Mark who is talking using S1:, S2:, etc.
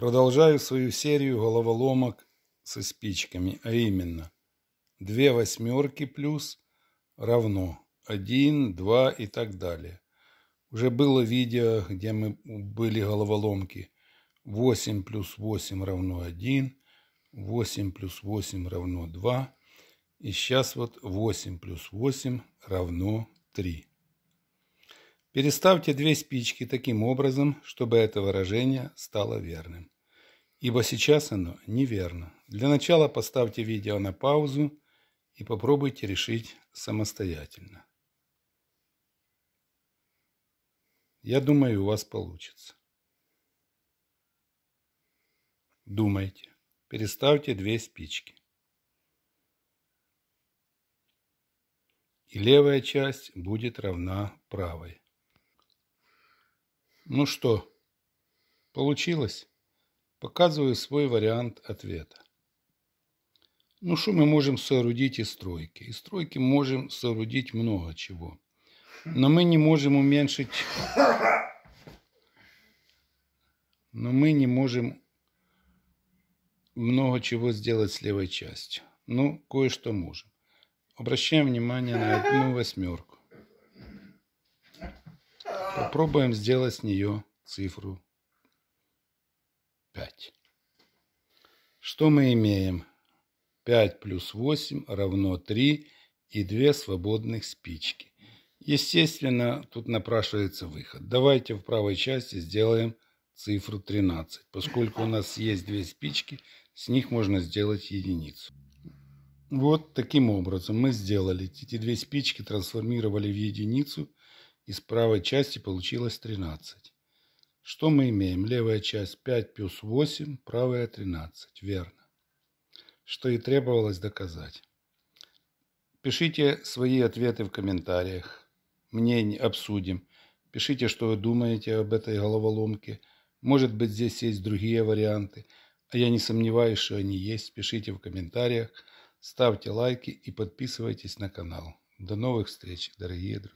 S1: Продолжаю свою серию головоломок со спичками, а именно две восьмерки плюс равно 1, 2 и так далее. Уже было видео, где мы были головоломки. 8 плюс 8 равно 1, 8 плюс 8 равно 2. И сейчас вот 8 плюс 8 равно 3. Переставьте две спички таким образом, чтобы это выражение стало верным. Ибо сейчас оно неверно. Для начала поставьте видео на паузу и попробуйте решить самостоятельно. Я думаю, у вас получится. Думайте. Переставьте две спички. И левая часть будет равна правой. Ну что, получилось? Показываю свой вариант ответа. Ну что мы можем соорудить из стройки? Из стройки можем соорудить много чего. Но мы не можем уменьшить... Но мы не можем много чего сделать с левой частью. Ну, кое-что можем. Обращаем внимание на одну восьмерку. Попробуем сделать с нее цифру 5. Что мы имеем? 5 плюс 8 равно 3 и 2 свободных спички. Естественно, тут напрашивается выход. Давайте в правой части сделаем цифру 13. Поскольку у нас есть две спички, с них можно сделать единицу. Вот таким образом мы сделали. Эти две спички трансформировали в единицу из правой части получилось 13. Что мы имеем? Левая часть 5 плюс 8, правая 13. Верно. Что и требовалось доказать. Пишите свои ответы в комментариях. Мнение обсудим. Пишите, что вы думаете об этой головоломке. Может быть, здесь есть другие варианты. А я не сомневаюсь, что они есть. Пишите в комментариях. Ставьте лайки и подписывайтесь на канал. До новых встреч, дорогие друзья.